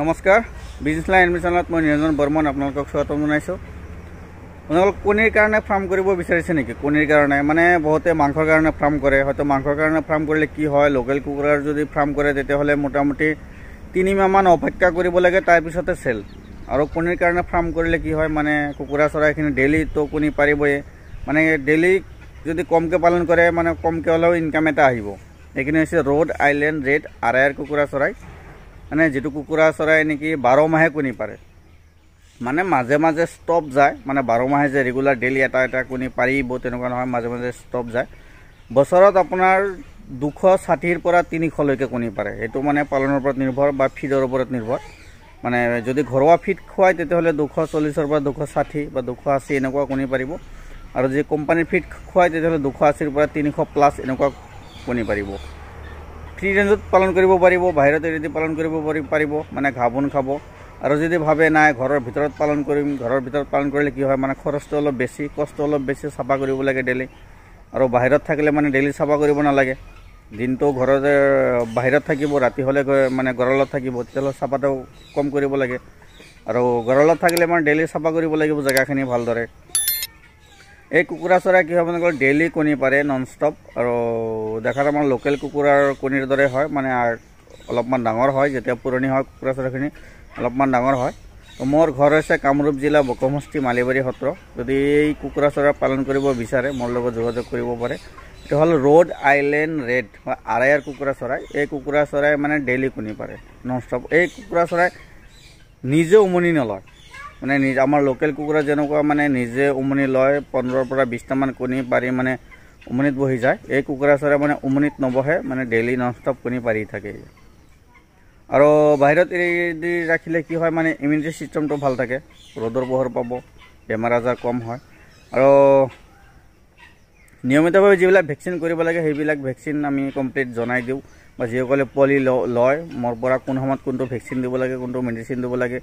নমস্কার business line এডমিশনত মই নিরঞ্জন বর্মন আপনাদের স্বাগত জানাইছো আপনাদের কণির কারণে ফার্ম করব বিচারিছে নাকি কণির কারণে মানে বহুতে মাংসর কারণে ফার্ম করে হয়তো মাংসর কারণে ফার্ম করলে কি হয় লোকেল কুকুরার যদি ফার্ম করে তেতিয়াহলে মোটামুটি তিন মাহমান অপেক্ষা করব লাগে তারপরে সেল আর কণির কারণে ফার্ম করলে কি হয় মানে কুকুরা চড়াইখানে ডেলি তো কণী পারিবই মানে ডেলি যদি কমকে পালন করে মানে কমকে হলেও ইনকাম এটা আহিব এইখানে হচ্ছে রোড আইল্যান্ড রেড আড়াইয়ার কুকুরা চড়াই মানে যিটো কুকুৰা চৰাই নেকি বাৰ মাহে কণী পাৰে মানে মাজে মাজে ষ্টপ যায় মানে বাৰ মাহে যে ৰেগুলাৰ ডেইলি এটা এটা কণী পাৰিব তেনেকুৱা নহয় মাজে মাজে ষ্টপ যায় বছৰত আপোনাৰ দুশ ষাঠিৰ পৰা তিনিশলৈকে কণী পাৰে সেইটো মানে পালনৰ ওপৰত নিৰ্ভৰ বা ফিডৰ ওপৰত নিৰ্ভৰ মানে যদি ঘৰুৱা ফিড খুৱায় তেতিয়াহ'লে দুশ চল্লিছৰ পৰা দুশ ষাঠি বা দুশ আশী এনেকুৱা কণী পাৰিব আৰু যদি কোম্পানীৰ ফিড খুৱায় তেতিয়াহ'লে দুশ আশীৰ পৰা তিনিশ প্লাছ এনেকুৱা কণী পাৰিব ফ্ৰী ৰেঞ্জত পালন কৰিব পাৰিব বাহিৰতে যদি পালন কৰিব পাৰিব মানে ঘাঁহ বন খাব আৰু যদি ভাবে নাই ঘৰৰ ভিতৰত পালন কৰিম ঘৰৰ ভিতৰত পালন কৰিলে কি হয় মানে খৰচটো অলপ বেছি কষ্ট অলপ বেছি চাফা কৰিব লাগে ডেইলি আৰু বাহিৰত থাকিলে মানে ডেইলি চাফা কৰিব নালাগে দিনটো ঘৰতে বাহিৰত থাকিব ৰাতি হ'লে মানে গঁৰালত থাকিব তেতিয়াহ'লে চাফাটো কম কৰিব লাগে আৰু গঁৰালত থাকিলে মানে ডেইলি চাফা কৰিব লাগিব জেগাখিনি ভালদৰে এই কুকুৰা চৰাই কি হয় মানে ক'লে ডেইলি কণী পাৰে নন ষ্টপ আৰু দেখাত আমাৰ লোকেল কুকুৰাৰ কণীৰ দৰে হয় মানে অলপমান ডাঙৰ হয় যেতিয়া পুৰণি হয় কুকুৰা চৰাইখিনি অলপমান ডাঙৰ হয় মোৰ ঘৰ হৈছে কামৰূপ জিলা বকমষ্টি মালিবাৰী সত্ৰ যদি এই কুকুৰা চৰাই পালন কৰিব বিচাৰে মোৰ লগত যোগাযোগ কৰিব পাৰে এইটো হ'ল ৰ'দ আইলেণ্ড ৰেড বা আৰায়াৰ কুকুৰা চৰাই এই কুকুৰা চৰাই মানে ডেইলি কণী পাৰে নন ষ্টপ এই কুকুৰা চৰাই নিজে উমনি নলয় মানে নিজ আমাৰ লোকেল কুকুৰা যেনেকুৱা মানে নিজে উমনি লয় পোন্ধৰৰ পৰা বিছটামান কণী পাৰি মানে উমনিত বহি যায় এই কুকুৰা চৰাই মানে উমনিত নবহে মানে ডেইলি নন ষ্টপ কণী পাৰি থাকে আৰু বাহিৰত এৰি ৰাখিলে কি হয় মানে ইমিউনিটি চিষ্টেমটো ভাল থাকে ৰ'দৰ পোহৰ পাব বেমাৰ আজাৰ কম হয় আৰু নিয়মিতভাৱে যিবিলাক ভেকচিন কৰিব লাগে সেইবিলাক ভেকচিন আমি কমপ্লিট জনাই দিওঁ বা যিসকলে পোৱালি লয় মোৰ পৰা কোন সময়ত কোনটো ভেকচিন দিব লাগে কোনটো মেডিচিন দিব লাগে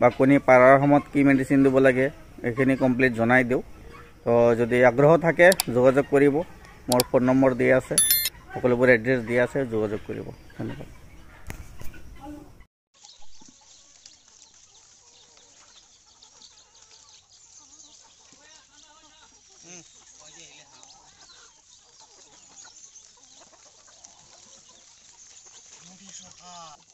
বা কোনি পাৰাৰ সময়ত কি মেডিচিন দিব লাগে এইখিনি কমপ্লিট জনাই দিওঁ তো যদি আগ্ৰহ থাকে যোগাযোগ কৰিব মোৰ ফোন নম্বৰ দিয়া আছে সকলোবোৰ এড্ৰেছ দিয়া আছে যোগাযোগ কৰিব ধন্যবাদ hard. Uh,